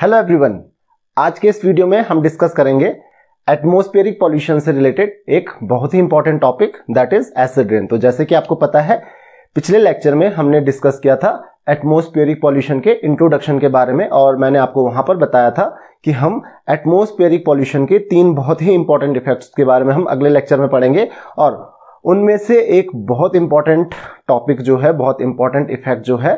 Hello everyone आज के इस वीडियो में हम डिस्कस करेंगे एटमोस्फेरिक पॉल्यूशन से रिलेटेड एक बहुत ही important topic that is acid rain तो जैसे कि आपको पता है पिछले लेक्चर में हमने डिस्कस किया था एटमोस्फेरिक पॉल्यूशन के इंट्रोडक्शन के बारे में और मैंने आपको वहां पर बताया था कि हम एटमोस्पेयरिक पॉल्यूशन के तीन बहुत ही इंपॉर्टेंट इफेक्ट्स के बारे में हम अगले लेक्चर में पढ़ेंगे और उनमें से एक बहुत इंपॉर्टेंट टॉपिक जो है बहुत इंपॉर्टेंट इफेक्ट जो है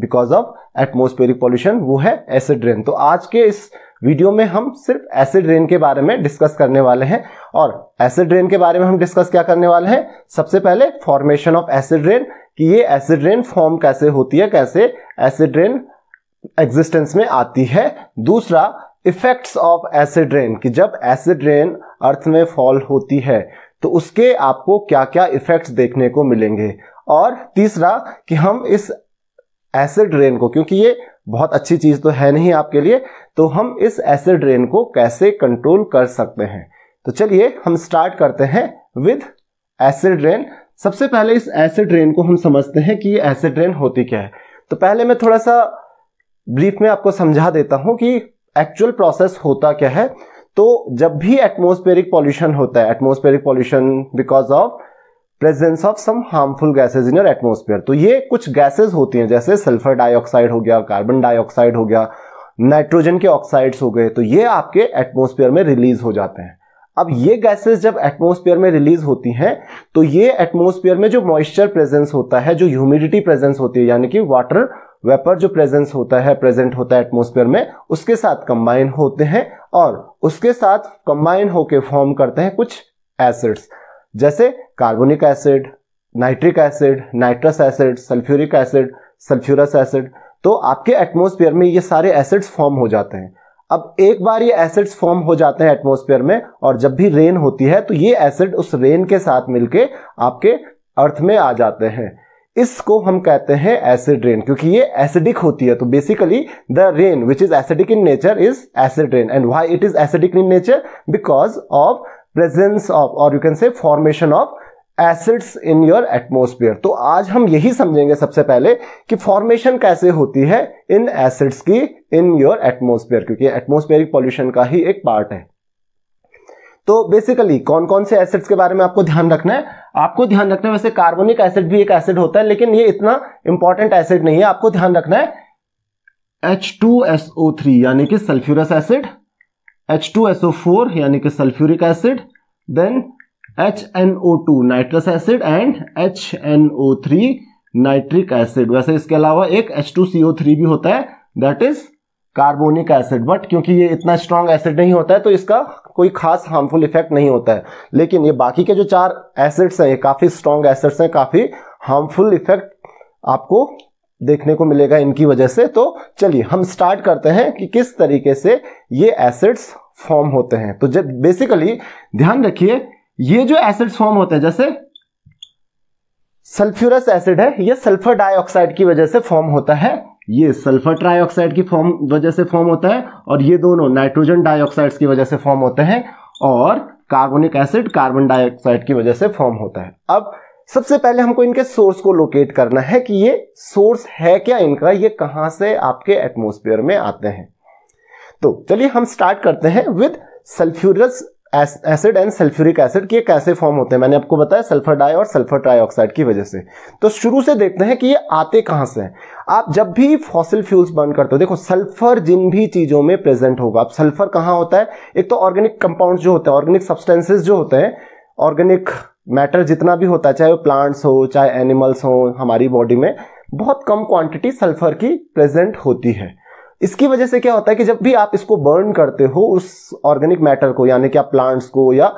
बिकॉज ऑफ एटमोस्फेरिक पॉल्यूशन वो है एसिड रेन तो आज के इस वीडियो में हम सिर्फ एसिड रेन के बारे में डिस्कस करने वाले हैं और एसिड रेन के बारे में हम डिस्कस क्या करने वाले हैं सबसे पहले फॉर्मेशन ऑफ एसिड रेन कि ये एसिड रेन फॉर्म कैसे होती है कैसे एसिड रेन एग्जिस्टेंस में आती है दूसरा इफेक्ट्स ऑफ एसिड रेन कि जब एसिड रेन अर्थ में फॉल होती है तो उसके आपको क्या क्या इफेक्ट्स देखने को मिलेंगे और तीसरा कि हम इस एसिड रेन को क्योंकि ये बहुत अच्छी चीज़ तो है नहीं आपके लिए तो हम इस एसिड रेन को कैसे कंट्रोल कर सकते हैं तो चलिए हम स्टार्ट करते हैं विद एसिड रेन सबसे पहले इस एसिड रेन को हम समझते हैं कि ये एसिड रेन होती क्या है तो पहले मैं थोड़ा सा ब्रीफ में आपको समझा देता हूं कि एक्चुअल प्रोसेस होता क्या है तो जब भी एटमोस्फेरिक पॉल्यूशन होता है atmospheric pollution because of presence of some harmful gases in your atmosphere तो ये कुछ गैसेज होती हैं जैसे सल्फर डाइऑक्साइड हो गया कार्बन डाइऑक्साइड हो गया नाइट्रोजन के ऑक्साइड्स हो गए तो ये आपके एटमोस्फेयर में रिलीज हो जाते हैं अब ये गैसेस जब एटमोस्फेयर में रिलीज होती हैं तो ये एटमोस्फेयर में जो मॉइस्चर प्रेजेंस होता है जो ह्यूमिडिटी प्रेजेंस होती है यानी कि वाटर वेपर जो प्रेजेंस होता है प्रेजेंट होता है एटमोस्फेयर में उसके साथ कंबाइन होते हैं और उसके साथ कंबाइन होके फॉर्म करते हैं कुछ एसिड्स जैसे carbonic acid nitric acid nitrous acid sulphuric acid sulphurous acid तो आपके एटमोस्फेयर में ये सारे एसिड्स फॉर्म हो जाते हैं अब एक बार ये एसिड्स फॉर्म हो जाते हैं एटमोस्फेयर में और जब भी रेन होती है तो ये एसिड उस रेन के साथ मिलके आपके अर्थ में आ जाते हैं इसको हम कहते हैं एसिड रेन क्योंकि ये एसिडिक होती है तो basically the rain which is acidic in nature is acid rain and why it is acidic in nature because of presence of और you can say formation of acids in your atmosphere तो आज हम यही समझेंगे सबसे पहले कि formation कैसे होती है इन एसिड्स की इन योर एटमोस्फियर क्योंकि एटमोस्फेरिक पॉल्यूशन का ही एक पार्ट है तो बेसिकली कौन कौन से एसिड्स के बारे में आपको ध्यान रखना है आपको ध्यान रखना है वैसे कार्बोनिक एसिड भी एक एसिड होता है लेकिन ये इतना इंपॉर्टेंट एसिड नहीं है आपको ध्यान रखना है H2SO3 यानी कि सल्फ्यूरस एसिड H2SO4 यानी कि sulphuric acid then H N O two nitrous acid and H N O three nitric acid वैसे इसके अलावा एक H two C O three भी होता है that is carbonic acid but क्योंकि ये इतना स्ट्रांग एसिड नहीं होता है तो इसका कोई खास हार्मफुल इफेक्ट नहीं होता है लेकिन ये बाकी के जो चार एसिड्स हैं ये काफ़ी स्ट्रांग एसिड्स हैं काफ़ी हार्मफुल इफेक्ट आपको देखने को मिलेगा इनकी वजह से तो चलिए हम स्टार्ट करते हैं कि किस तरीके से ये एसिड्स फॉर्म होते हैं तो जब बेसिकली ध्यान रखिए ये जो एसिड फॉर्म होते हैं जैसे सल्फ्यूरस एसिड है ये सल्फर डाइऑक्साइड की वजह से फॉर्म होता है ये सल्फर ट्राइऑक्साइड की फॉर्म वजह से फॉर्म होता है और ये दोनों नाइट्रोजन डाइऑक्साइड्स की वजह से फॉर्म होते हैं और कार्बोनिक एसिड कार्बन डाइऑक्साइड की वजह से फॉर्म होता है अब सबसे पहले हमको इनके सोर्स को लोकेट करना है कि ये सोर्स है क्या इनका ये कहां से आपके एटमोस्फेयर में आते हैं तो चलिए हम स्टार्ट करते हैं with sulphurous acid and sulphuric acid की कैसे फॉर्म होते हैं मैंने आपको बताया सल्फर डाई और सल्फर ट्राईऑक्साइड की वजह से तो शुरू से देखते हैं कि ये आते कहाँ से हैं आप जब भी फॉसिल फ्यूल्स बर्न करते हो देखो सल्फर जिन भी चीज़ों में प्रेजेंट होगा अब सल्फर कहाँ होता है एक तो ऑर्गेनिक कंपाउंड जो होते हैं ऑर्गेनिक सब्सटेंसेज जो होते हैं ऑर्गेनिक मैटर जितना भी होता है चाहे वो प्लांट्स हो चाहे एनिमल्स हो हमारी बॉडी में बहुत कम क्वांटिटी सल्फर की प्रेजेंट होती है इसकी वजह से क्या होता है कि जब भी आप इसको बर्न करते हो उस ऑर्गेनिक मैटर को यानी कि आप प्लांट्स को या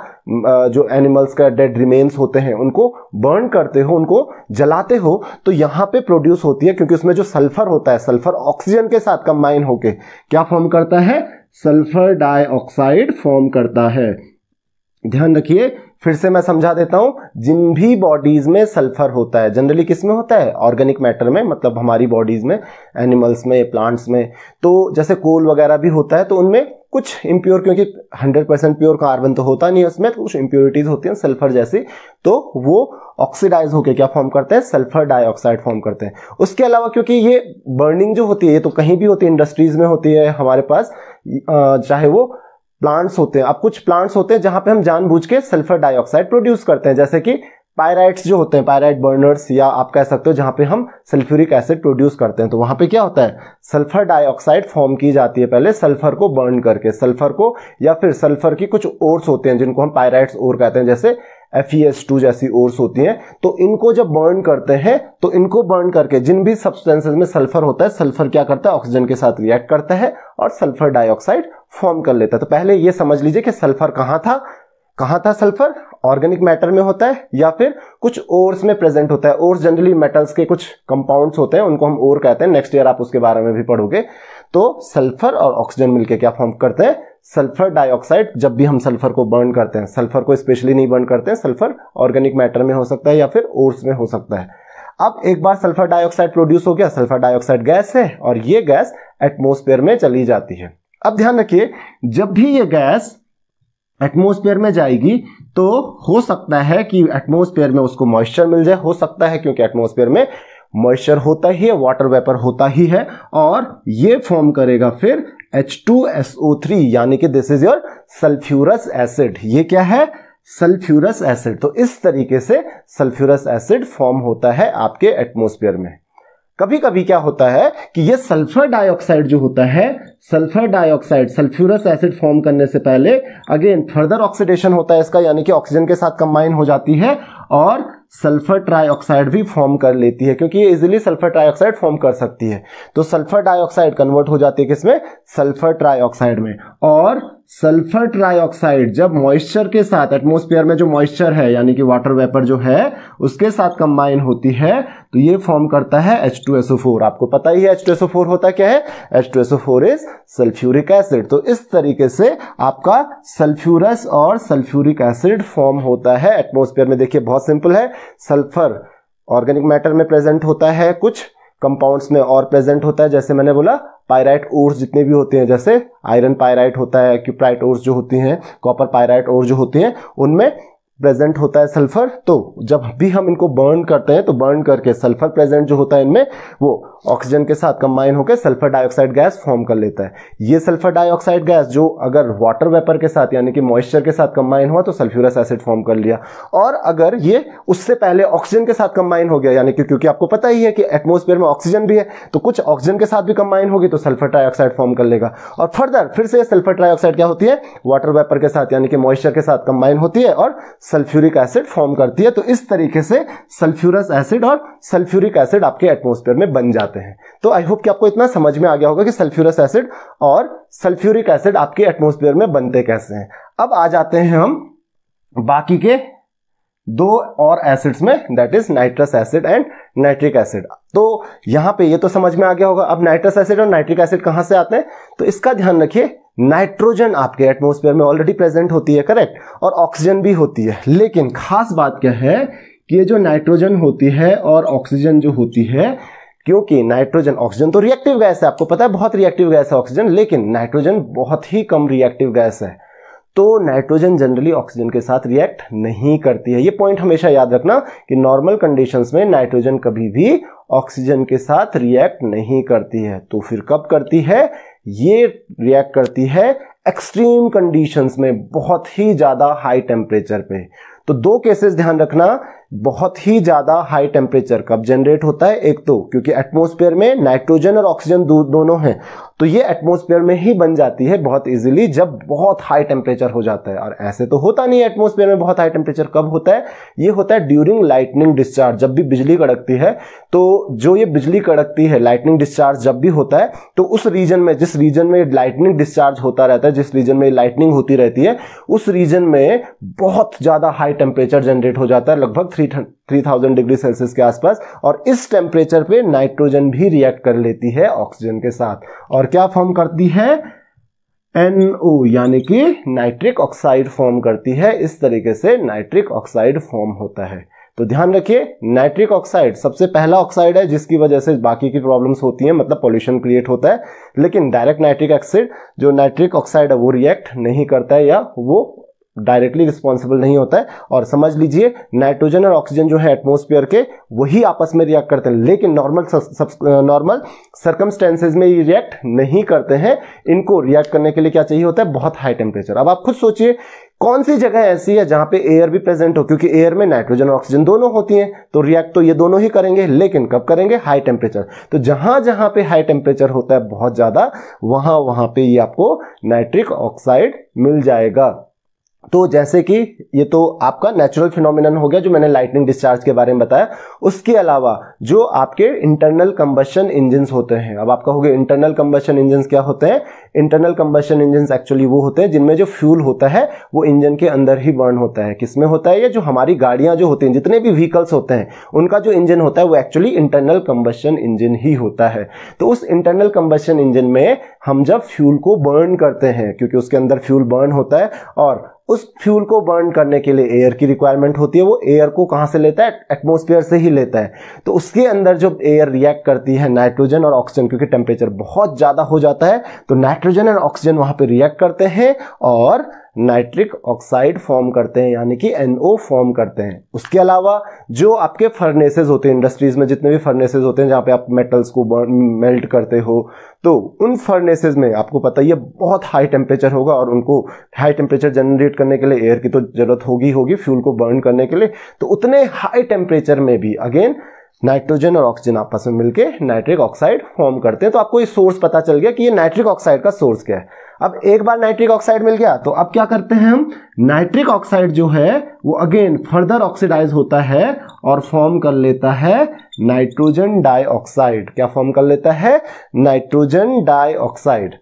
जो एनिमल्स का डेड रिमेन्स होते हैं उनको बर्न करते हो उनको जलाते हो तो यहाँ पे प्रोड्यूस होती है क्योंकि उसमें जो सल्फर होता है सल्फर ऑक्सीजन के साथ कंबाइन होके क्या फॉर्म करता है सल्फर डाइऑक्साइड फॉर्म करता है ध्यान रखिए फिर से मैं समझा देता हूं जिन भी बॉडीज में सल्फर होता है जनरली किस में होता है ऑर्गेनिक मैटर में मतलब हमारी बॉडीज में एनिमल्स में प्लांट्स में तो जैसे कोल वगैरह भी होता है तो उनमें कुछ इम्प्योर क्योंकि 100 परसेंट प्योर कार्बन तो होता नहीं है उसमें तो कुछ इम्प्योरिटीज होती हैं सल्फर जैसी तो वो ऑक्सीडाइज होकर क्या फॉर्म करते हैं सल्फर डाइऑक्साइड फॉर्म करते हैं उसके अलावा क्योंकि ये बर्निंग जो होती है ये तो कहीं भी होती है इंडस्ट्रीज में होती है हमारे पास चाहे वो प्लांट्स होते हैं अब कुछ प्लांट्स होते हैं जहां पे हम जानबूझ के सल्फर डाइऑक्साइड प्रोड्यूस करते हैं जैसे कि पायराइट्स जो होते हैं पायराइट बर्नर्स या आप कह सकते हो जहाँ पे हम सल्फ्यूरिक एसिड प्रोड्यूस करते हैं तो वहां पे क्या होता है सल्फर डाइऑक्साइड फॉर्म की जाती है पहले सल्फर को बर्न करके सल्फर को या फिर सल्फर की कुछ ओर्स होते हैं जिनको हम पायराइट्स ओर कहते हैं जैसे एफ टू जैसी ओर्स होती हैं तो इनको जब बर्न करते हैं तो इनको बर्न करके जिन भी सब्सटेंसेज में सल्फर होता है सल्फर क्या करता है ऑक्सीजन के साथ रिएक्ट करता है और सल्फर डाइऑक्साइड फॉर्म कर लेता है तो पहले ये समझ लीजिए कि सल्फर कहाँ था कहाँ था सल्फर ऑर्गेनिक मैटर में होता है या फिर कुछ ओर्स में प्रेजेंट होता है ओर्स जनरली मेटल्स के कुछ कंपाउंड्स होते हैं उनको हम ओर कहते हैं नेक्स्ट ईयर आप उसके बारे में भी पढ़ोगे तो सल्फर और ऑक्सीजन मिलके क्या फॉर्म करते हैं सल्फर डाइऑक्साइड जब भी हम सल्फर को बर्न करते हैं सल्फर को स्पेशली नहीं बर्न करते हैं सल्फर ऑर्गेनिक मैटर में हो सकता है या फिर ओर्स में हो सकता है अब एक बार सल्फर डाइऑक्साइड प्रोड्यूस हो गया सल्फर डाइऑक्साइड गैस है और ये गैस एटमोस्फेयर में चली जाती है अब ध्यान रखिए जब भी ये गैस एटमोसफेयर में जाएगी तो हो सकता है कि एटमोसफेयर में उसको मॉइस्चर मिल जाए हो सकता है क्योंकि एटमोसफेयर में मॉइस्चर होता ही है वाटर वेपर होता ही है और ये फॉर्म करेगा फिर H2SO3 यानी कि this is your sulphurous acid ये क्या है सल्फ्यूरस एसिड तो इस तरीके से सल्फ्यूरस एसिड फॉर्म होता है आपके एटमोस्फेयर में कभी कभी क्या होता है कि ये सल्फर डाइऑक्साइड जो होता है sulphur dioxide sulphurous acid form करने से पहले अगेन फर्दर ऑक्सीडेशन होता है इसका यानी कि ऑक्सीजन के साथ कंबाइन हो जाती है और सल्फर ट्राइऑक्साइड भी फॉर्म कर लेती है क्योंकि ये इजिली सल्फर ट्राइऑक्साइड फॉर्म कर सकती है तो सल्फर डाइऑक्साइड कन्वर्ट हो जाती है किसमें सल्फर ट्राइऑक्साइड में और सल्फर ट्राइऑक्साइड जब मॉइस्चर के साथ एटमोस्फेयर में जो मॉइस्चर है यानी कि वाटर वेपर जो है उसके साथ कंबाइन होती है तो ये फॉर्म करता है H2SO4 आपको पता ही है H2SO4 होता क्या है H2SO4 इज सल्फ्यूरिक एसिड तो इस तरीके से आपका सल्फ्यूरस और सल्फ्यूरिक एसिड फॉर्म होता है एटमोस्फेयर में देखिए बहुत सिंपल है सल्फर ऑर्गेनिक मैटर में प्रेजेंट होता है कुछ कंपाउंड्स में और प्रेजेंट होता है जैसे मैंने बोला पायराइट ओर्स जितने भी होते हैं जैसे आयरन पायराइट होता है क्यूप्राइट ओर्स जो होती हैं कॉपर पायराइट ओर्स जो होती हैं उनमें प्रेजेंट होता है सल्फर तो जब भी हम इनको बर्न करते हैं तो बर्न करके सल्फर प्रेजेंट जो होता है इनमें वो ऑक्सीजन के साथ कंबाइन होकर सल्फर डाइऑक्साइड गैस फॉर्म कर लेता है ये सल्फर डाइऑक्साइड गैस जो अगर वाटर वेपर के साथ यानी कि मॉइस्चर के साथ कंबाइन हुआ तो सल्फ्यूरस एसिड फॉर्म कर लिया और अगर ये उससे पहले ऑक्सीजन के साथ कंबाइन हो गया यानी कि क्योंकि आपको पता ही है कि एटमोस्फेयर में ऑक्सीजन भी है तो कुछ ऑक्सीजन के साथ भी कंबाइन होगी तो सल्फर डाइऑक्साइड फॉर्म कर लेगा और फर्दर फिर से सल्फर डाइऑक्साइड क्या होती है वाटर वेपर के साथ यानी कि मॉइस्चर के साथ कंबाइन होती है और सल्फ्यूरिक एसिड फॉर्म करती है तो इस तरीके से सल्फ्यूरस एसिड और सल्फ्यूरिक एसिड आपके एटमोस्फेयर में बन जाते हैं तो आई होप कि आपको इतना समझ में आ गया होगा कि सल्फ्यूरस एसिड और सल्फ्यूरिक एसिड आपके एटमोस्फेयर में बनते कैसे हैं अब आ जाते हैं हम बाकी के दो और एसिड्स में that is nitrous acid and nitric acid तो यहां पे ये तो समझ में आ गया होगा अब नाइट्रस एसिड और नाइट्रिक एसिड कहां से आते हैं तो इसका ध्यान रखिए नाइट्रोजन आपके एटमोस्फेयर में ऑलरेडी प्रेजेंट होती है करेक्ट और ऑक्सीजन भी होती है लेकिन खास बात क्या है कि ये जो नाइट्रोजन होती है और ऑक्सीजन जो होती है क्योंकि नाइट्रोजन ऑक्सीजन तो रिएक्टिव गैस है आपको पता है बहुत रिएक्टिव गैस है ऑक्सीजन लेकिन नाइट्रोजन बहुत ही कम रिएक्टिव गैस है तो नाइट्रोजन जनरली ऑक्सीजन के साथ रिएक्ट नहीं करती है ये पॉइंट हमेशा याद रखना कि नॉर्मल कंडीशंस में नाइट्रोजन कभी भी ऑक्सीजन के साथ रिएक्ट नहीं करती है तो फिर कब करती है ये रिएक्ट करती है एक्सट्रीम कंडीशंस में बहुत ही ज़्यादा हाई टेम्परेचर पे तो दो केसेस ध्यान रखना बहुत ही ज़्यादा हाई टेम्परेचर कब जनरेट होता है एक तो क्योंकि एटमोस्फेयर में नाइट्रोजन और ऑक्सीजन दोनों हैं तो ये एटमोसफेयर में ही बन जाती है बहुत ईजिली जब बहुत हाई टेम्परेचर हो जाता है और ऐसे तो होता नहीं है एटमोसफेयर में बहुत हाई टेम्परेचर कब होता है ये होता है ड्यूरिंग लाइटनिंग डिस्चार्ज जब भी बिजली कड़कती है तो जो ये बिजली कड़कती है लाइटनिंग डिस्चार्ज जब भी होता है तो उस रीजन में जिस रीजन में लाइटनिंग डिस्चार्ज होता रहता है जिस रीजन में लाइटनिंग होती रहती है उस रीजन में बहुत ज़्यादा हाई टेम्परेचर जनरेट हो जाता है लगभग थ्री 3000 डिग्री सेल्सियस के आसपास और इस टेम्परेचर पे नाइट्रोजन भी रिएक्ट कर लेती है ऑक्सीजन के साथ और क्या फॉर्म करती है NO यानी कि नाइट्रिक ऑक्साइड फॉर्म करती है इस तरीके से नाइट्रिक ऑक्साइड फॉर्म होता है तो ध्यान रखिए नाइट्रिक ऑक्साइड सबसे पहला ऑक्साइड है जिसकी वजह से बाकी की प्रॉब्लम्स होती हैं मतलब पोल्यूशन क्रिएट होता है लेकिन डायरेक्ट नाइट्रिक ऑक्साइड जो नाइट्रिक ऑक्साइड है वो रिएक्ट नहीं करता है या वो डायरेक्टली रिस्पॉन्सिबल नहीं होता है और समझ लीजिए नाइट्रोजन और ऑक्सीजन जो है एटमोस्फेयर के वही आपस में रिएक्ट करते हैं लेकिन नॉर्मल नॉर्मल सर्कमस्टेंसेज में ये रिएक्ट नहीं करते हैं इनको रिएक्ट करने के लिए क्या चाहिए होता है बहुत हाई टेम्परेचर अब आप खुद सोचिए कौन सी जगह ऐसी है जहां पे एयर भी प्रेजेंट हो क्योंकि एयर में नाइट्रोजन और ऑक्सीजन दोनों होती हैं तो रिएक्ट तो ये दोनों ही करेंगे लेकिन कब करेंगे हाई टेम्परेचर तो जहां जहां पे हाई टेम्परेचर होता है बहुत ज़्यादा वहां वहां पे ये आपको नाइट्रिक ऑक्साइड मिल जाएगा तो जैसे कि ये तो आपका नेचुरल फिनोमिनन हो गया जो मैंने लाइटनिंग डिस्चार्ज के बारे में बताया उसके अलावा जो आपके इंटरनल कंबशन इंजन्स होते हैं अब आपका हो गया इंटरनल कंबशन इंजन्स क्या होते हैं इंटरनल कंबशन इंजन्स एक्चुअली वो होते हैं जिनमें जो फ्यूल होता है वो इंजन के अंदर ही बर्न होता है किसमें होता है ये जो हमारी गाड़ियां जो होती हैं जितने भी व्हीकल्स होते हैं उनका जो इंजन होता है वो एक्चुअली इंटरनल कंबशन इंजन ही होता है तो उस इंटरनल कंबशन इंजन में हम जब फ्यूल को बर्न करते हैं क्योंकि उसके अंदर फ्यूल बर्न होता है और उस फ्यूल को बर्न करने के लिए एयर की रिक्वायरमेंट होती है वो एयर को कहाँ से लेता है एटमोसफियर से ही लेता है तो उसके अंदर जब एयर रिएक्ट करती है नाइट्रोजन और ऑक्सीजन क्योंकि टेम्परेचर बहुत ज़्यादा हो जाता है तो नाइट्रोजन एंड ऑक्सीजन वहाँ पर रिएक्ट करते हैं और नाइट्रिक ऑक्साइड फॉर्म करते हैं यानी कि एनओ फॉर्म करते हैं उसके अलावा जो आपके फर्नेसेज होते हैं इंडस्ट्रीज में जितने भी फर्नेसेज होते हैं जहाँ पे आप मेटल्स को मेल्ट करते हो तो उन फर्नेसेज में आपको पता ही है बहुत हाई टेम्परेचर होगा और उनको हाई टेम्परेचर जनरेट करने के लिए एयर की तो ज़रूरत होगी होगी फ्यूल को बर्न करने के लिए तो उतने हाई टेम्परेचर में भी अगेन नाइट्रोजन और ऑक्सीजन आपस में मिलकर नाइट्रिक ऑक्साइड फॉर्म करते हैं तो आपको ये सोर्स पता चल गया कि ये नाइट्रिक ऑक्साइड का सोर्स क्या है अब एक बार नाइट्रिक ऑक्साइड मिल गया तो अब क्या करते हैं हम नाइट्रिक ऑक्साइड जो है वो अगेन फर्दर ऑक्सीडाइज होता है और फॉर्म कर लेता है नाइट्रोजन डाइऑक्साइड क्या फॉर्म कर लेता है नाइट्रोजन डाइऑक्साइड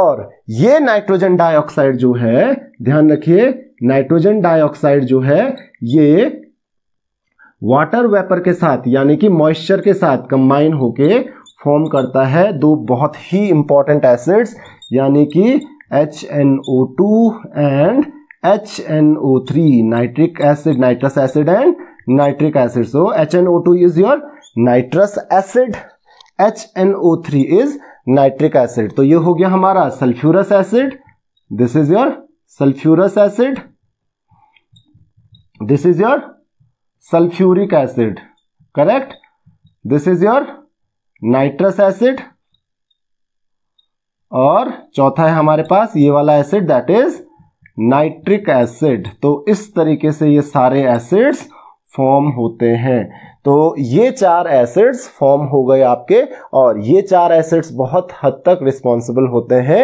और ये नाइट्रोजन डाइऑक्साइड जो है ध्यान रखिए नाइट्रोजन डाइऑक्साइड जो है ये वाटर वेपर के साथ यानी कि मॉइस्चर के साथ कंबाइन होके फॉर्म करता है दो बहुत ही इंपॉर्टेंट एसिड्स यानी कि H N O two and H N O three nitric acid nitrous acid and nitric acid so H N O two is your nitrous acid H N O three is nitric acid तो ये हो गया हमारा sulphurous acid this is your sulphurous acid this is your sulphuric acid correct this is your nitrous acid और चौथा है हमारे पास ये वाला acid that is nitric acid तो इस तरीके से ये सारे एसिड्स फॉर्म होते हैं तो ये चार एसिड्स फॉर्म हो गए आपके और ये चार एसिड्स बहुत हद तक रिस्पॉन्सिबल होते हैं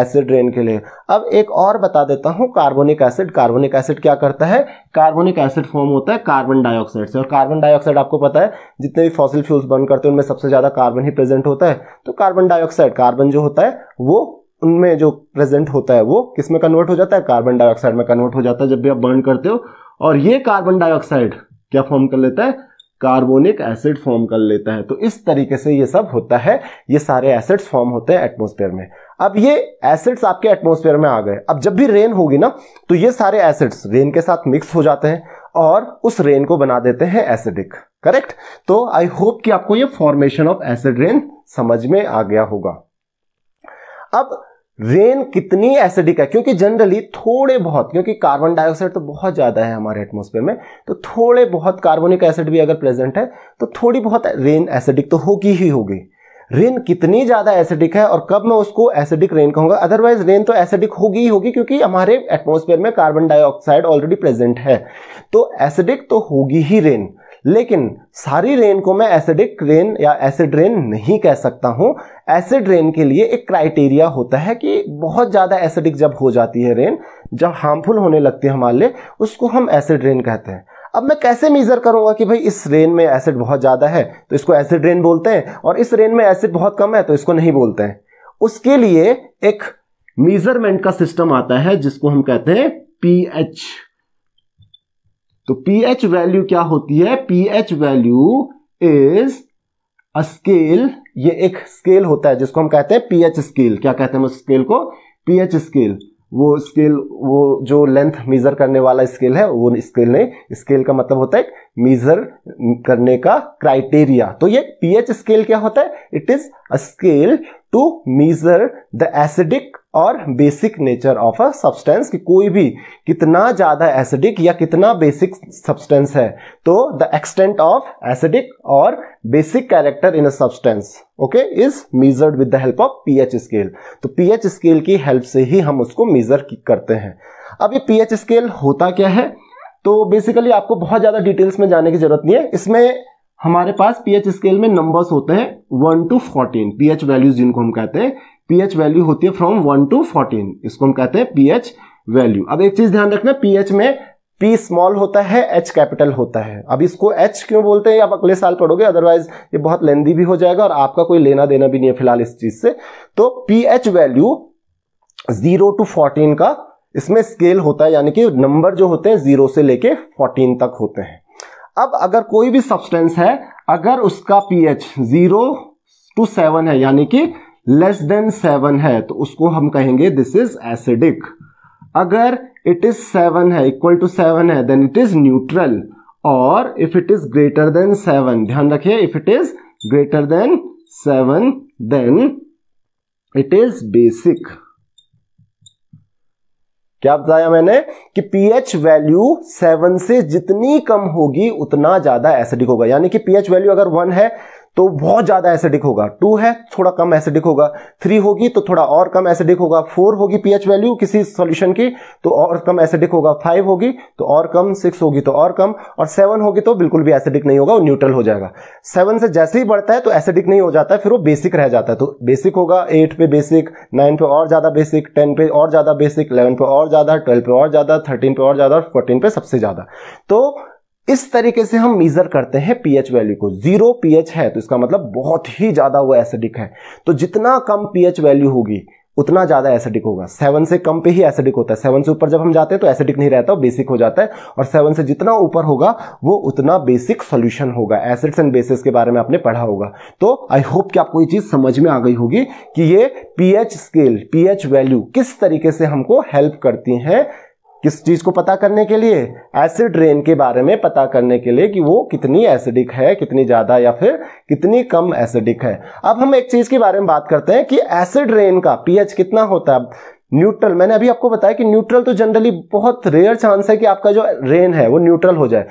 एसिड रेन के लिए अब एक और बता देता हूँ कार्बोनिक एसिड कार्बोनिक एसिड क्या करता है कार्बोनिक एसिड फॉर्म होता है कार्बन डाइऑक्साइड से और कार्बन डाइऑक्साइड आपको पता है जितने भी फॉसिल फ्यूल्स बर्न करते हैं उनमें सबसे ज़्यादा कार्बन ही प्रेजेंट होता है तो कार्बन डाइऑक्साइड कार्बन जो होता है वो उनमें जो प्रेजेंट होता है वो किस में कन्वर्ट हो जाता है कार्बन डाइऑक्साइड में कन्वर्ट हो जाता है जब भी आप बर्न करते हो और ये कार्बन डाइऑक्साइड क्या फॉर्म कर लेता है कार्बोनिक एसिड फॉर्म कर लेता है तो इस तरीके से ये सब होता है ये सारे एसिड्स फॉर्म होते हैं एटमोस्फेयर में अब ये एसिड्स आपके एटमोस्फेयर में आ गए अब जब भी रेन होगी ना तो ये सारे एसिड्स रेन के साथ मिक्स हो जाते हैं और उस रेन को बना देते हैं एसिडिक करेक्ट तो आई होप कि आपको ये फॉर्मेशन ऑफ एसिड रेन समझ में आ गया होगा अब रेन कितनी एसिडिक है क्योंकि जनरली थोड़े बहुत क्योंकि कार्बन डाइऑक्साइड तो बहुत ज़्यादा है हमारे एटमोसफेयर में तो थोड़े बहुत कार्बोनिक एसिड भी अगर प्रेजेंट है तो थोड़ी बहुत रेन एसिडिक तो होगी ही होगी रेन कितनी ज़्यादा एसिडिक है और कब मैं उसको एसिडिक रेन कहूँगा अदरवाइज रेन तो एसिडिक होगी ही होगी क्योंकि हमारे एटमोसफेयर में कार्बन डाइऑक्साइड ऑलरेडी प्रेजेंट है तो एसिडिक तो होगी ही रेन लेकिन सारी रेन को मैं एसिडिक रेन या एसिड रेन नहीं कह सकता हूं एसिड रेन के लिए एक क्राइटेरिया होता है कि बहुत ज़्यादा एसिडिक जब हो जाती है रेन जब हार्मफुल होने लगती है हमारे लिए उसको हम एसिड रेन कहते हैं अब मैं कैसे मेजर करूंगा कि भाई इस रेन में एसिड बहुत ज़्यादा है तो इसको एसिड रेन बोलते हैं और इस रेन में एसिड बहुत कम है तो इसको नहीं बोलते हैं उसके लिए एक मेजरमेंट का सिस्टम आता है जिसको हम कहते हैं पीएच तो पीएच वैल्यू क्या होती है pH value is a scale ये एक स्केल होता है जिसको हम कहते हैं पीएच स्केल क्या कहते हैं हम स्केल को पीएच स्केल वो स्केल वो जो लेंथ मेजर करने वाला स्केल है वो स्केल नहीं स्केल का मतलब होता है मेजर करने का क्राइटेरिया तो ये पीएच स्केल क्या होता है it is a scale to measure the acidic और basic nature of a substance कि कोई भी कितना ज़्यादा एसिडिक या कितना बेसिक सब्सटेंस है तो द एक्सटेंट ऑफ एसिडिक और basic character in a substance okay is measured with the help of pH scale तो पीएच स्केल की हेल्प से ही हम उसको मीजर करते हैं अब ये पीएच स्केल होता क्या है तो बेसिकली आपको बहुत ज़्यादा डिटेल्स में जाने की जरूरत नहीं है इसमें हमारे पास पीएच स्केल में नंबर्स होते हैं one to fourteen pH values जिनको हम कहते हैं पीएच वैल्यू होती है फ्रॉम वन टू फोर्टीन इसको हम कहते हैं पीएच वैल्यू अब एक चीज ध्यान रखना पीएच में पी स्मॉल होता है एच कैपिटल होता है अब इसको एच क्यों बोलते हैं आप अगले साल पढ़ोगे अदरवाइज ये बहुत लेंदी भी हो जाएगा और आपका कोई लेना देना भी नहीं है फिलहाल इस चीज से तो P H value zero to fourteen का इसमें स्केल होता है यानी कि नंबर जो होते हैं जीरो से लेके फोर्टीन तक होते हैं अब अगर कोई भी सब्सटेंस है अगर उसका पीएच जीरो टू सेवन है यानी कि लेस देन सेवन है तो उसको हम कहेंगे दिस इज एसिडिक अगर इट इज सेवन है इक्वल टू सेवन है देन इट इज न्यूट्रल और if it is greater than seven ध्यान रखिए if it is greater than seven then it is basic क्या बताया मैंने कि पीएच वैल्यू सेवन से जितनी कम होगी उतना ज्यादा एसिडिक होगा यानी कि पीएच वैल्यू अगर वन है तो बहुत ज़्यादा एसिडिक होगा टू है थोड़ा कम एसिडिक होगा थ्री होगी तो थोड़ा और कम एसिडिक होगा फोर होगी पीएच वैल्यू किसी सॉल्यूशन की तो और कम एसिडिक होगा फाइव होगी तो और कम सिक्स होगी तो और कम और सेवन होगी तो बिल्कुल भी एसिडिक नहीं होगा वो न्यूट्रल हो जाएगा सेवन से जैसे ही बढ़ता है तो एसिडिक नहीं हो जाता है फिर वो बेसिक रह जाता है तो बेसिक होगा एट पे बेसिक नाइन पे और ज़्यादा बेसिक टेन पे और ज़्यादा बेसिक इलेवन पे और ज़्यादा ट्वेल्व पे और ज़्यादा थर्टीन पे और ज़्यादा और फोर्टीन पे सबसे ज़्यादा तो इस तरीके से हम मीजर करते हैं पीएच वैल्यू को जीरो पीएच है तो इसका मतलब बहुत ही ज्यादा वो एसिडिक है तो जितना कम पीएच वैल्यू होगी उतना ज्यादा एसिडिक होगा सेवन से कम पे ही एसिडिक होता है सेवन से ऊपर जब हम जाते हैं तो एसिडिक नहीं रहता बेसिक हो जाता है और सेवन से जितना ऊपर होगा वो उतना बेसिक सॉल्यूशन होगा एसिड्स एंड बेसिस के बारे में आपने पढ़ा होगा तो आई होप कि आपको ये चीज समझ में आ गई होगी कि ये पीएच स्केल पीएच वैल्यू किस तरीके से हमको हेल्प करती है किस चीज़ को पता करने के लिए एसिड रेन के बारे में पता करने के लिए कि वो कितनी एसिडिक है कितनी ज़्यादा या फिर कितनी कम एसिडिक है अब हम एक चीज़ के बारे में बात करते हैं कि एसिड रेन का पीएच कितना होता है न्यूट्रल मैंने अभी आपको बताया कि न्यूट्रल तो जनरली बहुत रेयर चांस है कि आपका जो रेन है वो न्यूट्रल हो जाए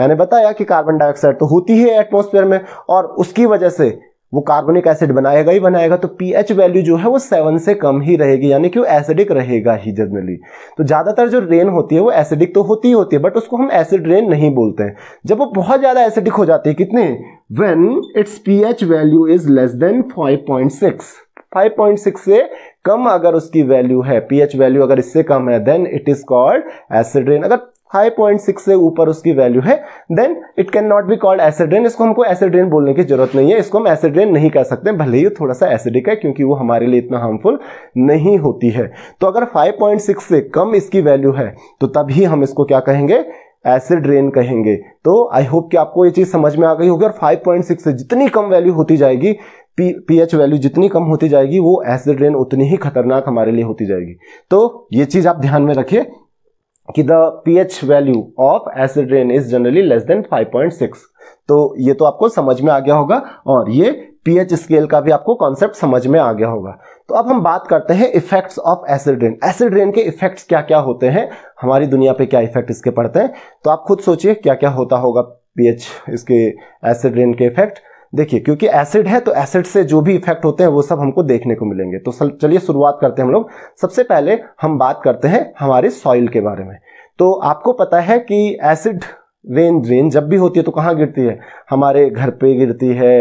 मैंने बताया कि कार्बन डाइऑक्साइड तो होती है एटमोसफेयर में और उसकी वजह से वो कार्बनिक एसिड बनाएगा ही बनाएगा तो पीएच वैल्यू जो है वो सेवन से कम ही रहेगी यानी कि वो एसिडिक रहेगा ही जनरली तो ज़्यादातर जो रेन होती है वो एसिडिक तो होती ही होती है बट उसको हम एसिड रेन नहीं बोलते हैं जब वो बहुत ज़्यादा एसिडिक हो जाती है कितने when it's P value is less than five point six से कम अगर उसकी वैल्यू है पीएच वैल्यू अगर इससे कम है then it is called acid rain अगर हाई पॉइंट सिक्स से ऊपर उसकी वैल्यू है then it can not be called acid rain इसको हमको एसिड रेन बोलने की जरूरत नहीं है इसको हम एसिड रेन नहीं कह सकते भले ही थोड़ा सा एसिडिक है क्योंकि वो हमारे लिए इतना हार्मफुल नहीं होती है तो अगर 5.6 से कम इसकी वैल्यू है तो तभी हम इसको क्या कहेंगे एसिड रेन कहेंगे तो आई होप कि आपको ये चीज़ समझ में आ गई होगी और 5.6 से जितनी कम वैल्यू होती जाएगी पीएच वैल्यू जितनी कम होती जाएगी वो एसिड रेन उतनी ही खतरनाक हमारे लिए होती जाएगी तो ये चीज़ आप ध्यान में रखिए कि the pH value of acid rain is generally less than 5.6 तो ये तो आपको समझ में आ गया होगा और ये पीएच स्केल का भी आपको कॉन्सेप्ट समझ में आ गया होगा तो अब हम बात करते हैं effects of acid rain acid rain के इफेक्ट्स क्या क्या होते हैं हमारी दुनिया पे क्या इफेक्ट इसके पड़ते हैं तो आप खुद सोचिए क्या क्या होता होगा पीएच इसके एसिड रेन के इफेक्ट देखिए क्योंकि एसिड है तो एसिड से जो भी इफेक्ट होते हैं वो सब हमको देखने को मिलेंगे तो चलिए शुरुआत करते हैं हम लोग सबसे पहले हम बात करते हैं हमारे सॉइल के बारे में तो आपको पता है कि एसिड रेन रेन जब भी होती है तो कहाँ गिरती है हमारे घर पे गिरती है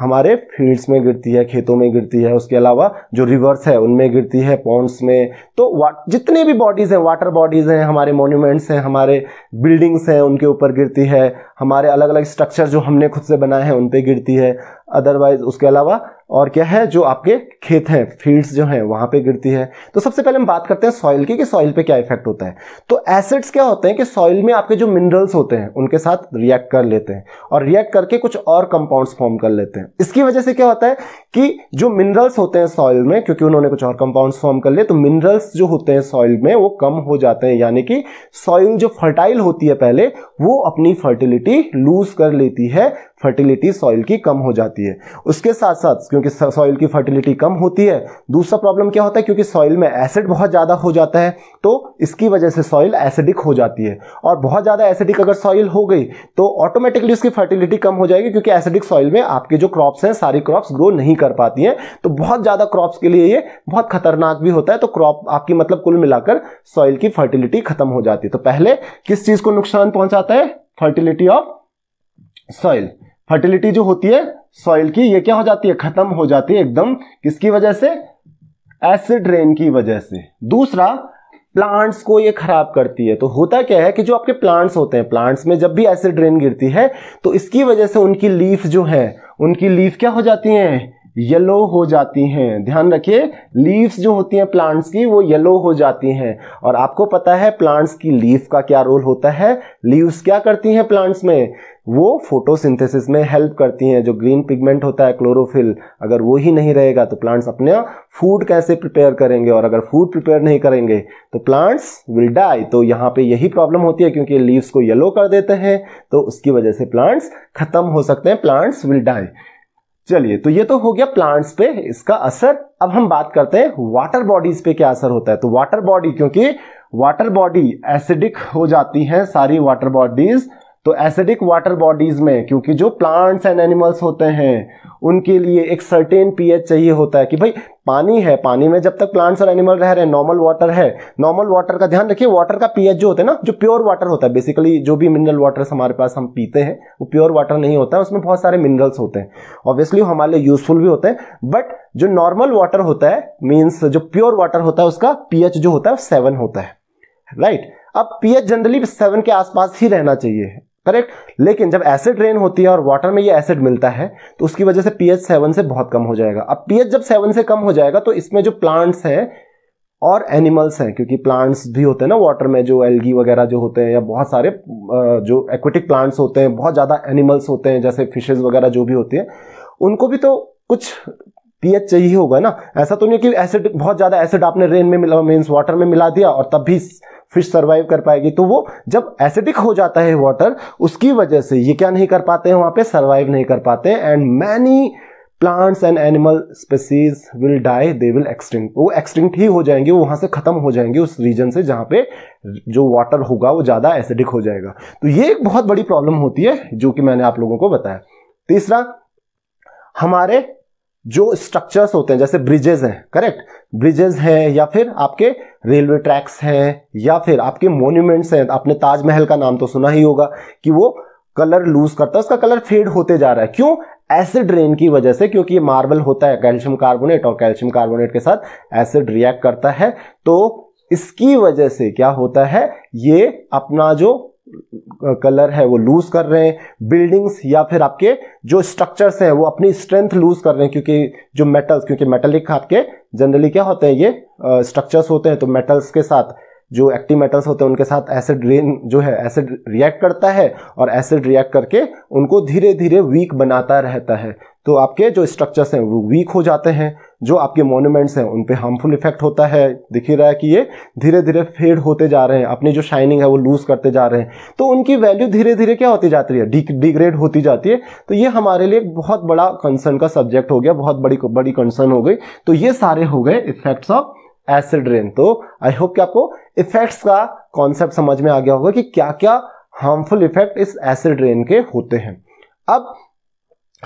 हमारे फील्ड्स में गिरती है खेतों में गिरती है उसके अलावा जो रिवर्स है उनमें गिरती है पॉन्ड्स में तो जितने भी बॉडीज़ हैं वाटर बॉडीज़ हैं हमारे मोन्यूमेंट्स हैं हमारे बिल्डिंग्स हैं उनके ऊपर गिरती है हमारे अलग अलग स्ट्रक्चर जो हमने खुद से बनाए हैं उन पर गिरती है अदरवाइज उसके अलावा और क्या है जो आपके खेत हैं फील्ड्स जो हैं वहाँ पे गिरती है तो सबसे पहले हम बात करते हैं सॉइल की कि सॉइल पे क्या इफेक्ट होता है तो एसिड्स क्या होते हैं कि सॉइल में आपके जो मिनरल्स होते हैं उनके साथ रिएक्ट कर लेते हैं और रिएक्ट करके कुछ और कंपाउंड्स फॉर्म कर लेते हैं इसकी वजह से क्या होता है कि जो मिनरल्स होते हैं सॉइल में क्योंकि उन्होंने कुछ और कंपाउंड्स फॉर्म कर लिए तो मिनरल्स जो होते हैं सॉइल में वो कम हो जाते हैं यानी कि सॉइल जो फर्टाइल होती है पहले वो अपनी फर्टिलिटी लूज कर लेती है फर्टिलिटी सॉइल की कम हो जाती है उसके साथ साथ क्योंकि सॉइल की फर्टिलिटी कम होती है दूसरा प्रॉब्लम क्या होता है क्योंकि सॉइल में एसिड बहुत ज़्यादा हो जाता है तो इसकी वजह से सॉइल एसिडिक हो जाती है और बहुत ज़्यादा एसिडिक अगर सॉइल हो गई तो ऑटोमेटिकली उसकी फर्टिलिटी कम हो जाएगी क्योंकि एसिडिक सॉइल में आपके जो क्रॉप्स हैं सारी क्रॉप्स ग्रो नहीं कर पाती हैं तो बहुत ज़्यादा क्रॉप्स के लिए ये बहुत खतरनाक भी होता है तो क्रॉप आपकी मतलब कुल मिलाकर सॉइल की फर्टिलिटी खत्म हो जाती है तो पहले किस चीज़ को नुकसान पहुंचाता है फर्टिलिटी ऑफ सॉइल फर्टिलिटी जो होती है सॉइल की ये क्या हो जाती है खत्म हो जाती है एकदम किसकी वजह से एसिड रेन की वजह से दूसरा प्लांट्स को ये खराब करती है तो होता क्या है कि जो आपके प्लांट्स होते हैं प्लांट्स में जब भी एसिड रेन गिरती है तो इसकी वजह से उनकी लीफ जो है उनकी लीफ क्या हो जाती है येलो हो जाती हैं ध्यान रखिए लीव्स जो होती हैं प्लांट्स की वो येलो हो जाती हैं और आपको पता है प्लांट्स की लीफ का क्या रोल होता है लीव्स क्या करती हैं प्लांट्स में वो फोटोसिंथेसिस में हेल्प करती हैं जो ग्रीन पिगमेंट होता है क्लोरोफिल अगर वो ही नहीं रहेगा तो प्लांट्स अपने फूड कैसे प्रिपेयर करेंगे और अगर फूड प्रिपेयर नहीं करेंगे तो प्लांट्स विल डाई तो यहाँ पे यही प्रॉब्लम होती है क्योंकि लीव्स को येलो कर देते हैं तो उसकी वजह से प्लांट्स खत्म हो सकते हैं प्लांट्स विल डाई चलिए तो ये तो हो गया प्लांट्स पे इसका असर अब हम बात करते हैं वाटर बॉडीज पे क्या असर होता है तो वाटर बॉडी क्योंकि वाटर बॉडी एसिडिक हो जाती है सारी वाटर बॉडीज तो एसिडिक वाटर बॉडीज़ में क्योंकि जो प्लांट्स एंड एनिमल्स होते हैं उनके लिए एक सर्टेन पीएच चाहिए होता है कि भाई पानी है पानी में जब तक प्लांट्स और एनिमल रह रहे हैं नॉर्मल वाटर है नॉर्मल वाटर का ध्यान रखिए वाटर का पीएच जो होता है ना जो प्योर वाटर होता है बेसिकली जो भी मिनरल वाटर हमारे पास हम पीते हैं वो प्योर वाटर नहीं होता है उसमें बहुत सारे मिनरल्स होते हैं ऑब्वियसली हमारे लिए यूजफुल भी होते हैं बट जो नॉर्मल वाटर होता है मीन्स जो प्योर वाटर होता है उसका पीएच जो होता है सेवन होता है राइट right? अब पीएच जनरली सेवन के आसपास ही रहना चाहिए करेक्ट लेकिन जब एसिड रेन होती है और वाटर में ये एसिड मिलता है तो उसकी वजह से पीएच सेवन से बहुत कम हो जाएगा अब पीएच जब सेवन से कम हो जाएगा तो इसमें जो प्लांट्स हैं और एनिमल्स हैं क्योंकि प्लांट्स भी होते हैं ना वाटर में जो एल्गी वगैरह जो होते हैं या बहुत सारे जो एक्वेटिक प्लांट्स होते हैं बहुत ज़्यादा एनिमल्स होते हैं जैसे फिशेज वगैरह जो भी होती हैं उनको भी तो कुछ पीएच चाहिए होगा ना ऐसा तो नहीं कि एसिड बहुत ज़्यादा एसिड आपने रेन में मिला मीन्स वाटर में मिला दिया और तब भी फिश सर्वाइव कर पाएगी तो वो जब एसिडिक हो जाता है वाटर उसकी वजह से ये क्या नहीं कर पाते हैं वहां पे सर्वाइव नहीं कर पाते and many plants and animal species will die they will extinct वो एक्सटिंक्ट ही हो जाएंगे वो वहां से ख़त्म हो जाएंगे उस रीजन से जहां पे जो वाटर होगा वो ज़्यादा एसिडिक हो जाएगा तो ये एक बहुत बड़ी प्रॉब्लम होती है जो कि मैंने आप लोगों को बताया तीसरा हमारे जो स्ट्रक्चर्स होते हैं जैसे ब्रिजेज हैं करेक्ट ब्रिजेस हैं या फिर आपके रेलवे ट्रैक्स हैं या फिर आपके मोन्यूमेंट्स हैं आपने ताजमहल का नाम तो सुना ही होगा कि वो कलर लूज करता है उसका कलर फेड होते जा रहा है क्यों एसिड रेन की वजह से क्योंकि ये मार्बल होता है कैल्शियम कार्बोनेट और कैल्शियम कार्बोनेट के साथ एसिड रिएक्ट करता है तो इसकी वजह से क्या होता है ये अपना जो कलर है वो लूज कर रहे हैं बिल्डिंग्स या फिर आपके जो स्ट्रक्चर्स हैं वो अपनी स्ट्रेंथ लूज कर रहे हैं क्योंकि जो मेटल्स क्योंकि मेटलिक आपके जनरली क्या होते हैं ये स्ट्रक्चर्स होते हैं तो मेटल्स के साथ जो एक्टिव मेटल्स होते हैं उनके साथ एसिड रेन जो है एसिड रिएक्ट करता है और एसिड रिएक्ट करके उनको धीरे धीरे वीक बनाता रहता है तो आपके जो स्ट्रक्चर्स हैं वो वीक हो जाते हैं जो आपके मोन्यूमेंट्स हैं उन पर हार्मफुल इफेक्ट होता है दिख ही रहा है कि ये धीरे धीरे फेड होते जा रहे हैं अपनी जो शाइनिंग है वो लूज करते जा रहे हैं तो उनकी वैल्यू धीरे धीरे क्या होती जाती है डिग्रेड होती जाती है तो ये हमारे लिए एक बहुत बड़ा कंसर्न का सब्जेक्ट हो गया बहुत बड़ी बड़ी कंसर्न हो गई तो ये सारे हो गए इफेक्ट्स ऑफ एसिड रेन तो आई होप कि आपको इफेक्ट्स का कॉन्सेप्ट समझ में आ गया होगा कि क्या क्या हार्मफुल इफेक्ट इस एसिड रेन के होते हैं अब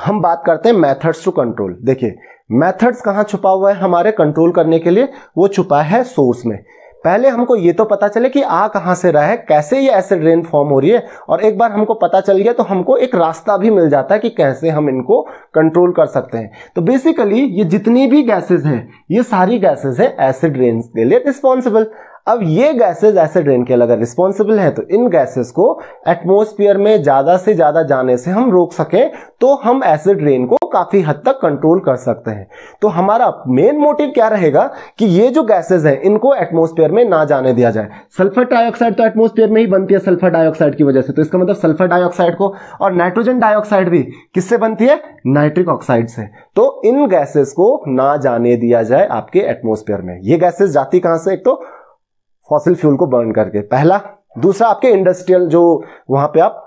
हम बात करते हैं मेथड्स टू कंट्रोल देखिए मेथड्स कहाँ छुपा हुआ है हमारे कंट्रोल करने के लिए वो छुपा है सोर्स में पहले हमको ये तो पता चले कि आ कहाँ से रहा है कैसे ये एसिड रेन फॉर्म हो रही है और एक बार हमको पता चल गया तो हमको एक रास्ता भी मिल जाता है कि कैसे हम इनको कंट्रोल कर सकते हैं तो बेसिकली ये जितनी भी गैसेस हैं ये सारी गैसेस हैं एसिड रेन के लिए रिस्पॉन्सिबल अब ये गैसेज एसिड रेन के अगर रिस्पॉन्सिबल हैं तो इन गैसेस को एटमोस्फियर में ज़्यादा से ज़्यादा जाने से हम रोक सकें तो हम एसिड रेन को काफी हद तक कंट्रोल कर सकते हैं तो हमारा मेन मोटिव क्या रहेगा कि ये जो गैसेस हैं इनको एटमोस्फेयर में ना जाने दिया जाए सल्फर डाइऑक्साइड तो एटमोस्फेयर में ही बनती है सल्फर डाइऑक्साइड की वजह से तो इसका मतलब सल्फर डाइऑक्साइड को और नाइट्रोजन डाइऑक्साइड भी किससे बनती है नाइट्रिक ऑक्साइड से तो इन गैसेस को ना जाने दिया जाए आपके एटमोस्फेयर में ये गैसेस जाती कहां से एक तो फॉसिल फ्यूल को बर्न करके पहला दूसरा आपके इंडस्ट्रियल जो वहां पे आप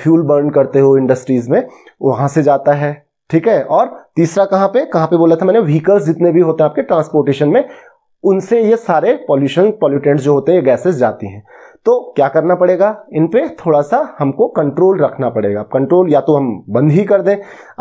फ्यूल बर्न करते हो इंडस्ट्रीज में वहां से जाता है ठीक है और तीसरा कहां पे कहां पे बोला था मैंने व्हीकल्स जितने भी होते हैं आपके ट्रांसपोर्टेशन में उनसे ये सारे पॉल्यूशन पॉल्यूटेंट्स जो होते हैं गैसेस जाती हैं तो क्या करना पड़ेगा इन पे थोड़ा सा हमको कंट्रोल रखना पड़ेगा कंट्रोल या तो हम बंद ही कर दें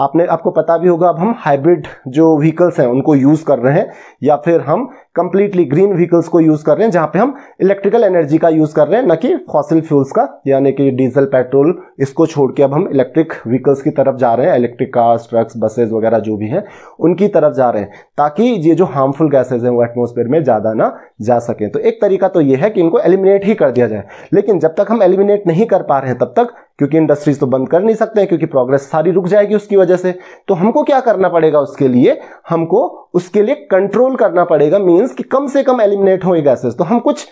आपने आपको पता भी होगा अब हम हाइब्रिड जो व्हीकल्स हैं उनको यूज़ कर रहे हैं या फिर हम कंप्लीटली ग्रीन व्हीकल्स को यूज़ कर रहे हैं जहाँ पे हम इलेक्ट्रिकल एनर्जी का यूज़ कर रहे हैं न कि फॉसिल फ्यूल्स का यानी कि डीजल पेट्रोल इसको छोड़ के अब हम इलेक्ट्रिक व्हीकल्स की तरफ जा रहे हैं इलेक्ट्रिक कार्स ट्रक्स बसेज वगैरह जो भी हैं उनकी तरफ जा रहे हैं ताकि ये जो हार्मफुल गैसेज हैं वो एटमोसफेयर में ज़्यादा ना जा सकें तो एक तरीका तो ये है कि इनको एलिमिनेट ही कर दिया जाए हैं लेकिन जब तक हम एलिमिनेट नहीं कर पा रहे हैं तब तक क्योंकि इंडस्ट्रीज तो बंद कर नहीं सकते हैं क्योंकि प्रोग्रेस सारी रुक जाएगी उसकी वजह से तो हमको क्या करना पड़ेगा उसके लिए हमको उसके लिए कंट्रोल करना पड़ेगा मीन्स कि कम से कम एलिमिनेट हो गैसेस तो हम कुछ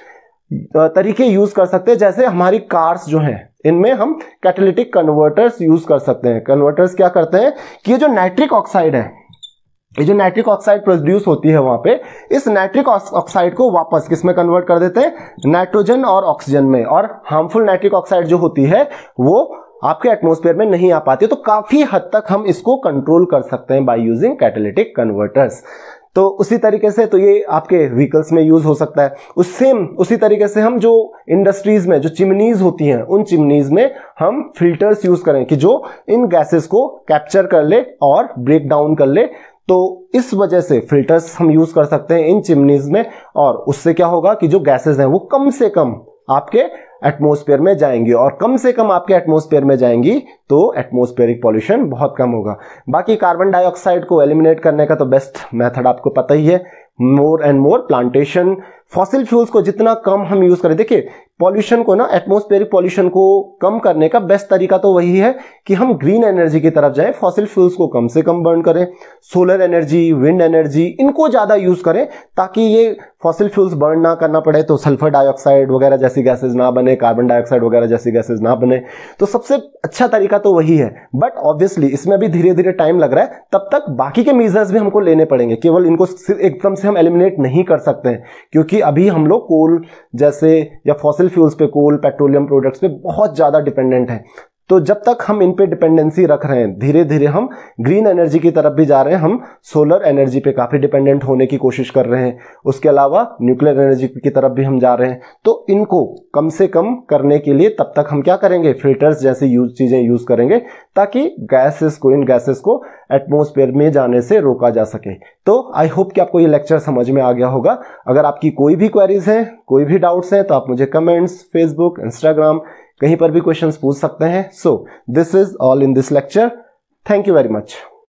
तरीके यूज कर सकते हैं जैसे हमारी कार्स जो हैं इनमें हम कैटेलिटिक कन्वर्टर्स यूज कर सकते हैं कन्वर्टर्स क्या करते हैं कि ये जो नाइट्रिक ऑक्साइड है ये जो नाइट्रिक ऑक्साइड प्रोड्यूस होती है वहां पे इस नाइट्रिक ऑक्साइड को वापस किस में कन्वर्ट कर देते हैं नाइट्रोजन और ऑक्सीजन में और हार्मफुल नाइट्रिक ऑक्साइड जो होती है वो आपके एटमोस्फेयर में नहीं आ पाती तो काफी हद तक हम इसको कंट्रोल कर सकते हैं बाय यूजिंग कैटेलिटिक कन्वर्टर्स तो उसी तरीके से तो ये आपके व्हीकल्स में यूज हो सकता है उस सेम उसी तरीके से हम जो इंडस्ट्रीज में जो चिमनीज होती हैं उन चिमनीज में हम फिल्टर्स यूज करें कि जो इन गैसेस को कैप्चर कर ले और ब्रेक डाउन कर ले तो इस वजह से फिल्टर्स हम यूज कर सकते हैं इन चिमनीज में और उससे क्या होगा कि जो गैसेज हैं वो कम से कम आपके एटमोस्फेयर में जाएंगी और कम से कम आपके एटमोस्फेयर में जाएंगी तो एटमोस्फेयरिक पॉल्यूशन बहुत कम होगा बाकी कार्बन डाइऑक्साइड को एलिमिनेट करने का तो बेस्ट मेथड आपको पता ही है more and more plantation fossil fuels को जितना कम हम यूज करें देखिए पॉल्यूशन को ना एटमोस्फेरिक पॉल्यूशन को कम करने का बेस्ट तरीका तो वही है कि हम ग्रीन एनर्जी की तरफ जाएं फॉसिल फ्यूल्स को कम से कम बर्न करें सोलर एनर्जी विंड एनर्जी इनको ज़्यादा यूज़ करें ताकि ये फॉसिल फ्यूल्स बर्न ना करना पड़े तो सल्फर डाइऑक्साइड वगैरह जैसी गैसेज ना बने कार्बन डाइऑक्साइड वगैरह जैसी गैसेज ना बने तो सबसे अच्छा तरीका तो वही है बट ऑब्वियसली इसमें भी धीरे धीरे टाइम लग रहा है तब तक बाकी के मीजर्स भी हमको लेने पड़ेंगे केवल इनको एकदम से हम एलिमिनेट नहीं कर सकते हैं क्योंकि अभी हम लोग कोल जैसे या फॉसिल फॉसिल फ्यूल्स पे कोल पेट्रोलियम प्रोडक्ट्स पे बहुत ज़्यादा डिपेंडेंट है तो जब तक हम इन पे डिपेंडेंसी रख रहे हैं धीरे धीरे हम ग्रीन एनर्जी की तरफ भी जा रहे हैं हम सोलर एनर्जी पे काफ़ी डिपेंडेंट होने की कोशिश कर रहे हैं उसके अलावा न्यूक्लियर एनर्जी की तरफ भी हम जा रहे हैं तो इनको कम से कम करने के लिए तब तक हम क्या करेंगे फिल्टर्स जैसी यूज चीज़ें यूज़ करेंगे ताकि गैसेस को इन गैसेस को एटमोसफेयर में जाने से रोका जा सके तो आई होप कि आपको ये लेक्चर समझ में आ गया होगा अगर आपकी कोई भी क्वेरीज हैं कोई भी डाउट्स हैं तो आप मुझे कमेंट्स फेसबुक इंस्टाग्राम कहीं पर भी क्वेश्चन पूछ सकते हैं so this is all in this lecture thank you very much